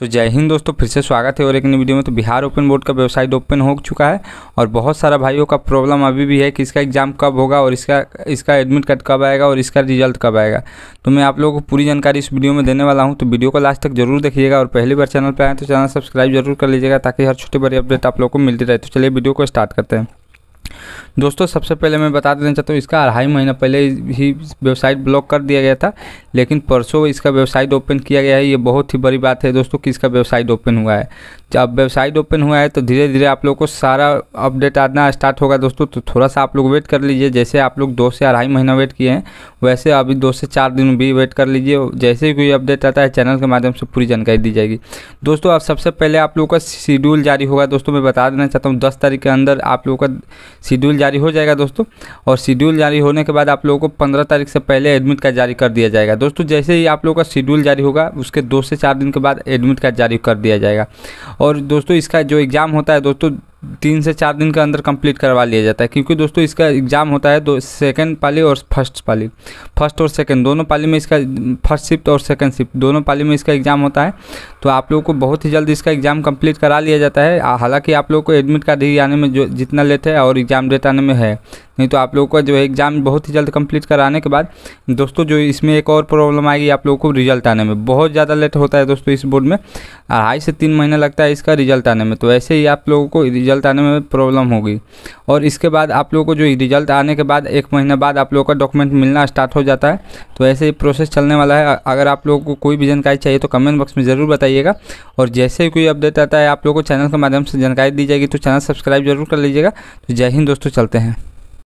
तो जय हिंद दोस्तों फिर से स्वागत है और एक नई वीडियो में तो बिहार ओपन बोर्ड का वेबसाइट ओपन हो चुका है और बहुत सारा भाइयों का प्रॉब्लम अभी भी है कि इसका एग्ज़ाम कब होगा और इसका इसका एडमिट कार्ड कब आएगा और इसका रिजल्ट कब आएगा तो मैं आप लोगों को पूरी जानकारी इस वीडियो में देने वाला हूँ तो वीडियो को लास्ट तक जरूर देखिएगा और पहली बार चैनल पर आए तो चैनल सब्सक्राइब जरूर कर लीजिएगा ताकि हर छोटे बड़ी अपडेट आप लोग को मिलती रहे तो चलिए वीडियो को स्टार्ट करते हैं दोस्तों सबसे पहले मैं बता देना चाहता हूँ इसका अढ़ाई महीना पहले ही वेबसाइट ब्लॉक कर दिया गया था लेकिन परसों इसका वेबसाइट ओपन किया गया है ये बहुत ही बड़ी बात है दोस्तों कि इसका वेबसाइट ओपन हुआ है जब वेबसाइट ओपन हुआ है तो धीरे धीरे आप लोग को सारा अपडेट आना स्टार्ट होगा दोस्तों तो थोड़ा सा आप लोग वेट कर लीजिए जैसे आप लोग दो से अढ़ाई महीना वेट किए हैं वैसे अभी दो से चार दिन भी वेट कर लीजिए जैसे ही कोई अपडेट आता है चैनल के माध्यम से पूरी जानकारी दी जाएगी दोस्तों अब सबसे पहले आप लोग का शेड्यूल जारी होगा दोस्तों मैं बता देना चाहता हूँ दस तारीख के अंदर आप लोग का शेड्यूल जारी हो जाएगा दोस्तों और शेड्यूल जारी होने के बाद आप लोगों को पंद्रह तारीख से पहले एडमिट कार्ड जारी कर दिया जाएगा दोस्तों जैसे ही आप लोगों का शेड्यूल जारी होगा उसके दो से चार दिन के बाद एडमिट कार्ड जारी कर दिया जाएगा और दोस्तों इसका जो एग्ज़ाम होता है दोस्तों तीन से चार दिन के अंदर कंप्लीट करवा लिया जाता है क्योंकि दोस्तों इसका एग्ज़ाम होता है दो सेकेंड पाली और फर्स्ट पाली फर्स्ट और सेकेंड दोनों पाली में इसका फर्स्ट शिफ्ट और सेकेंड शिफ्ट दोनों पाली में इसका एग्ज़ाम होता है तो आप लोगों को बहुत ही जल्द इसका एग्ज़ाम कंप्लीट करा लिया जाता है हालांकि आप लोगों को एडमिट कार्ड ही आने में जो जितना लेते हैं और एग्ज़ाम डेट आने में है नहीं तो आप लोगों का जो है एग्ज़ाम बहुत ही जल्द कंप्लीट कराने के बाद दोस्तों जो इसमें एक और प्रॉब्लम आएगी आप लोगों को रिजल्ट आने में बहुत ज़्यादा लेट होता है दोस्तों इस बोर्ड में अढ़ाई से तीन महीना लगता है इसका रिजल्ट आने में तो ऐसे ही आप लोगों को रिजल्ट आने में प्रॉब्लम होगी और इसके बाद आप लोगों को जो रिजल्ट आने के बाद एक महीना बाद आप लोगों का डॉक्यूमेंट मिलना स्टार्ट हो जाता है तो ऐसे ही प्रोसेस चलने वाला है अगर आप लोगों को कोई भी जानकारी चाहिए तो कमेंट बॉक्स में ज़रूर बताइएगा और जैसे ही कोई अपडेट आता है आप लोगों को चैनल के माध्यम से जानकारी दी जाएगी तो चैनल सब्सक्राइब जरूर कर लीजिएगा तो जय हिंद दोस्तों चलते हैं